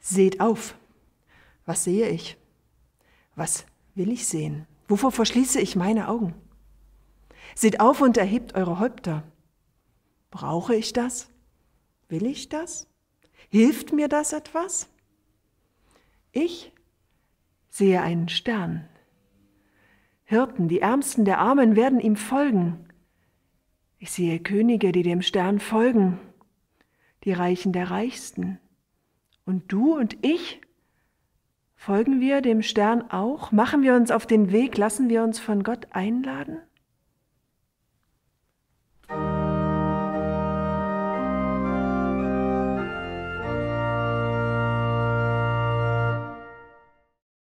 Seht auf. Was sehe ich? Was will ich sehen? Wovor verschließe ich meine Augen? Seht auf und erhebt eure Häupter. Brauche ich das? Will ich das? Hilft mir das etwas? Ich sehe einen Stern. Hirten, die Ärmsten der Armen werden ihm folgen. Ich sehe Könige, die dem Stern folgen, die Reichen der Reichsten. Und du und ich? Folgen wir dem Stern auch? Machen wir uns auf den Weg? Lassen wir uns von Gott einladen?